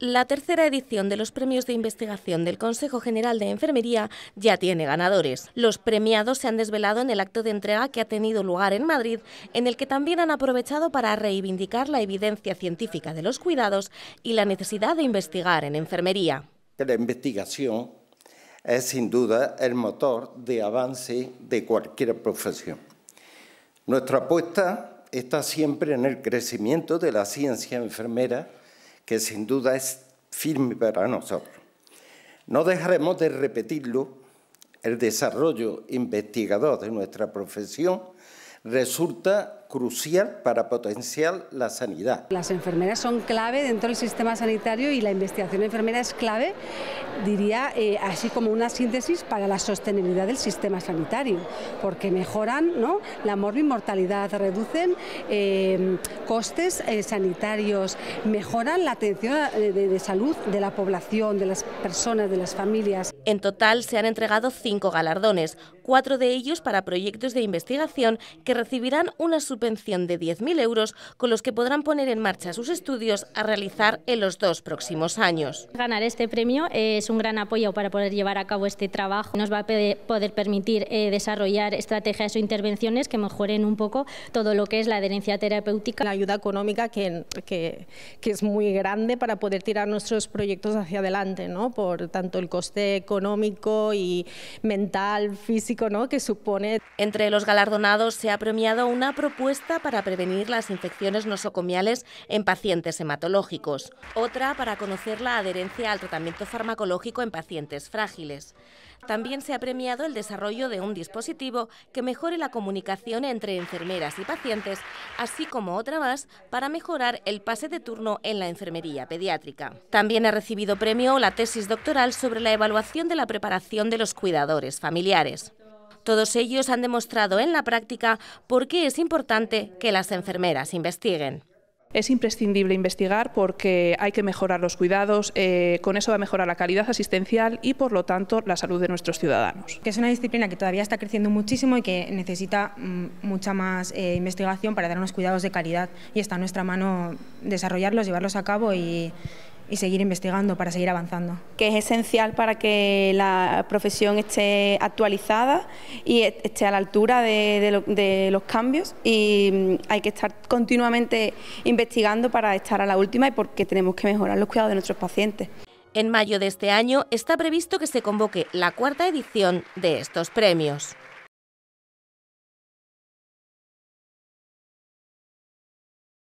La tercera edición de los premios de investigación del Consejo General de Enfermería ya tiene ganadores. Los premiados se han desvelado en el acto de entrega que ha tenido lugar en Madrid, en el que también han aprovechado para reivindicar la evidencia científica de los cuidados y la necesidad de investigar en enfermería. La investigación es sin duda el motor de avance de cualquier profesión. Nuestra apuesta está siempre en el crecimiento de la ciencia enfermera que sin duda es firme para nosotros. No dejaremos de repetirlo, el desarrollo investigador de nuestra profesión resulta crucial para potenciar la sanidad. Las enfermeras son clave dentro del sistema sanitario y la investigación enfermera es clave, diría, eh, así como una síntesis para la sostenibilidad del sistema sanitario, porque mejoran ¿no? la morbimortalidad, reducen em, costes eh, sanitarios, mejoran la atención eh, de, salud de la población, de las personas, de las familias. En total se han entregado cinco galardones, cuatro de ellos para proyectos de investigación que recibirán una subvención subvención de 10.000 euros con los que podrán poner en marcha sus estudios a realizar en los dos próximos años. Ganar este premio es un gran apoyo para poder llevar a cabo este trabajo. Nos va a poder permitir eh, desarrollar estrategias o intervenciones que mejoren un poco todo lo que es la adherencia terapéutica. La ayuda económica que, que, que es muy grande para poder tirar nuestros proyectos hacia adelante, ¿no? por tanto el coste económico y mental, físico ¿no? que supone. Entre los galardonados se ha premiado una propuesta para prevenir las infecciones nosocomiales en pacientes hematológicos, otra para conocer la adherencia al tratamiento farmacológico en pacientes frágiles. También se ha premiado el desarrollo de un dispositivo que mejore la comunicación entre enfermeras y pacientes, así como otra más para mejorar el pase de turno en la enfermería pediátrica. También ha recibido premio la tesis doctoral sobre la evaluación de la preparación de los cuidadores familiares. Todos ellos han demostrado en la práctica por qué es importante que las enfermeras investiguen. Es imprescindible investigar porque hay que mejorar los cuidados, eh, con eso va a mejorar la calidad asistencial y por lo tanto la salud de nuestros ciudadanos. Que es una disciplina que todavía está creciendo muchísimo y que necesita mm, mucha más eh, investigación para dar unos cuidados de calidad y está en nuestra mano desarrollarlos, llevarlos a cabo y, y seguir investigando para seguir avanzando. Que es esencial para que la profesión esté actualizada y esté a la altura de, de los cambios y mm, hay que estar continuamente investigando para estar a la última y porque tenemos que mejorar los cuidados de nuestros pacientes. En mayo de este año está previsto que se convoque la cuarta edición de estos premios.